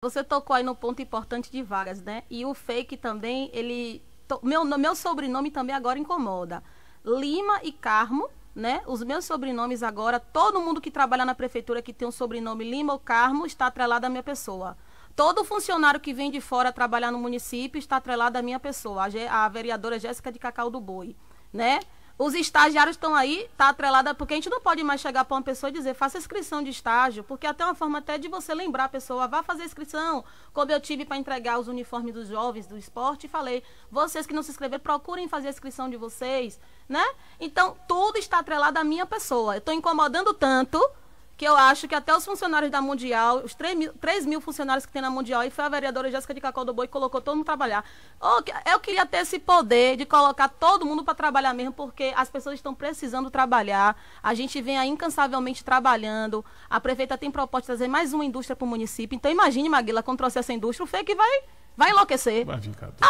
Você tocou aí no ponto importante de vagas, né? E o fake também, ele. Meu, meu sobrenome também agora incomoda. Lima e Carmo, né? Os meus sobrenomes agora, todo mundo que trabalha na prefeitura que tem um sobrenome Lima ou Carmo está atrelado à minha pessoa. Todo funcionário que vem de fora trabalhar no município está atrelado à minha pessoa, a, a vereadora Jéssica de Cacau do Boi, né? Os estagiários estão aí, tá atrelada, porque a gente não pode mais chegar para uma pessoa e dizer, faça inscrição de estágio, porque até uma forma até de você lembrar a pessoa, vá fazer inscrição, como eu tive para entregar os uniformes dos jovens do esporte, falei, vocês que não se inscreveram, procurem fazer a inscrição de vocês, né? Então, tudo está atrelado à minha pessoa. Eu estou incomodando tanto que eu acho que até os funcionários da Mundial, os 3 mil, 3 mil funcionários que tem na Mundial, e foi a vereadora Jéssica de Cacau do Boi que colocou todo mundo trabalhar. Eu queria ter esse poder de colocar todo mundo para trabalhar mesmo, porque as pessoas estão precisando trabalhar. A gente vem aí incansavelmente trabalhando. A prefeita tem proposta de trazer mais uma indústria para o município. Então imagine, Maguila, quando trouxer essa indústria, o que vai Vai enlouquecer. Vai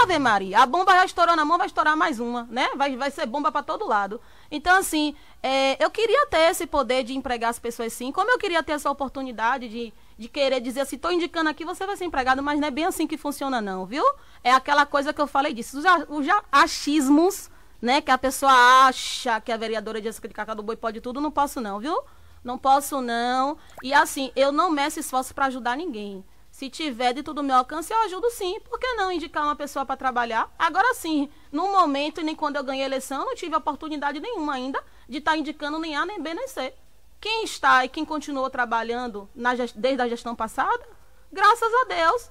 Ave Maria. A bomba já estourou na mão, vai estourar mais uma, né? Vai, vai ser bomba para todo lado. Então, assim, é, eu queria ter esse poder de empregar as pessoas sim, como eu queria ter essa oportunidade de, de querer dizer assim, estou indicando aqui, você vai ser empregado, mas não é bem assim que funciona, não, viu? É aquela coisa que eu falei disso. Os, os achismos, né, que a pessoa acha que a vereadora de Cacá do Boi pode tudo, não posso, não, viu? Não posso, não. E assim, eu não meço esforço para ajudar ninguém. Se tiver dentro do meu alcance, eu ajudo sim. Por que não indicar uma pessoa para trabalhar? Agora sim, no momento, nem quando eu ganhei a eleição, não tive oportunidade nenhuma ainda de estar tá indicando nem A, nem B, nem C. Quem está e quem continuou trabalhando na, desde a gestão passada, graças a Deus,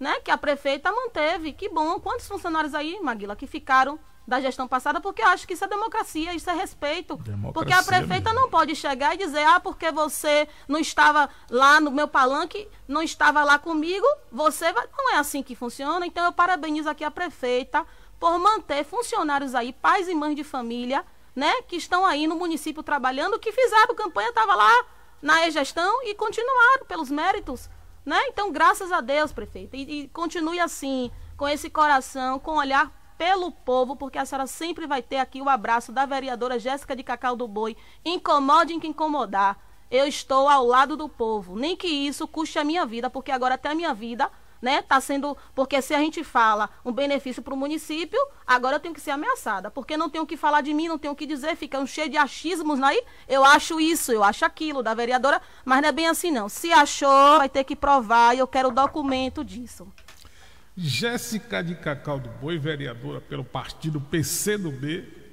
né? Que a prefeita manteve. Que bom. Quantos funcionários aí, Maguila, que ficaram da gestão passada, porque eu acho que isso é democracia, isso é respeito. Democracia, porque a prefeita mesmo. não pode chegar e dizer, ah, porque você não estava lá no meu palanque, não estava lá comigo, você vai. Não é assim que funciona. Então eu parabenizo aqui a prefeita por manter funcionários aí, pais e mães de família, né, que estão aí no município trabalhando, que fizeram campanha, estava lá na e-gestão e continuaram pelos méritos. Né? Então, graças a Deus, prefeita. E, e continue assim, com esse coração, com olhar pelo povo, porque a senhora sempre vai ter aqui o abraço da vereadora Jéssica de Cacau do Boi. Incomodem que incomodar. Eu estou ao lado do povo. Nem que isso custe a minha vida, porque agora até a minha vida né? Tá sendo porque se a gente fala um benefício para o município, agora eu tenho que ser ameaçada, porque não tenho o que falar de mim, não tenho o que dizer, ficam cheio de achismos aí. Né? Eu acho isso, eu acho aquilo da vereadora, mas não é bem assim não. Se achou, vai ter que provar e eu quero o documento disso. Jéssica de Cacau do Boi, vereadora pelo partido PCdoB,